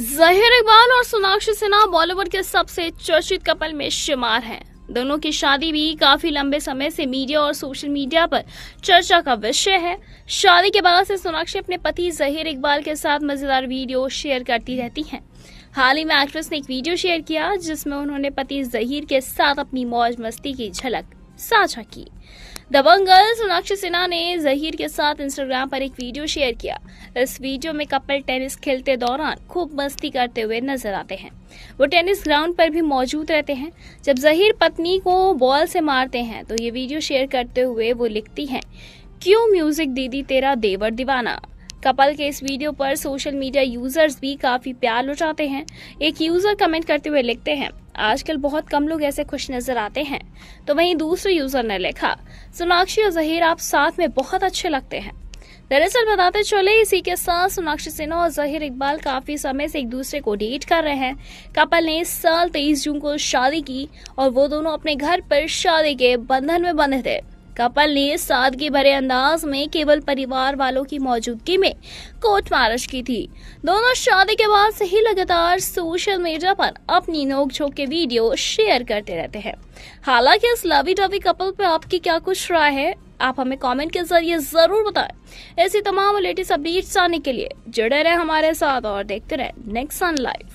जहिर इकबाल और सोनाक्षी सिन्हा बॉलीवुड के सबसे चर्चित कपल में शुमार हैं। दोनों की शादी भी काफी लंबे समय से मीडिया और सोशल मीडिया पर चर्चा का विषय है शादी के बाद से सोनाक्षी अपने पति जहिर इकबाल के साथ मजेदार वीडियो शेयर करती रहती हैं। हाल ही में एक्ट्रेस ने एक वीडियो शेयर किया जिसमें उन्होंने पति जहीर के साथ अपनी मौज मस्ती की झलक साझा की दबंग गर्ल सोनाक्षी सिन्हा ने जहीर के साथ इंस्टाग्राम पर एक वीडियो शेयर किया इस वीडियो में कपल टेनिस खेलते दौरान खूब मस्ती करते हुए नजर आते हैं वो टेनिस ग्राउंड पर भी मौजूद रहते हैं जब जहीर पत्नी को बॉल से मारते हैं तो ये वीडियो शेयर करते हुए वो लिखती हैं क्यों म्यूजिक दीदी तेरा देवर दीवाना कपल के इस वीडियो पर सोशल मीडिया यूजर्स भी काफी प्यार लुटाते हैं एक यूजर कमेंट करते हुए लिखते हैं आजकल बहुत कम लोग ऐसे खुश नजर आते हैं तो वहीं दूसरे यूजर ने लिखा सोनाक्षी और जहीर आप साथ में बहुत अच्छे लगते हैं दरअसल बताते चले इसी के साथ सोनाक्षी सिन्हा और जहीर इकबाल काफी समय से एक दूसरे को डेट कर रहे हैं कपल ने इस साल तेईस जून को शादी की और वो दोनों अपने घर पर शादी के बंधन में बंधे थे कपल ने सादगी भरे अंदाज में केवल परिवार वालों की मौजूदगी में कोर्ट मार्च की थी दोनों शादी के बाद से ही लगातार सोशल मीडिया पर अपनी नोकझोंक के वीडियो शेयर करते रहते हैं हालांकि इस लवी डवी कपल पर आपकी क्या कुछ राय है आप हमें कमेंट के जरिए जरूर बताएं ऐसी तमाम लेटेस्ट अपडेट्स आने के लिए जुड़े रहे हमारे साथ और देखते रहे नेक्स्ट सन लाइव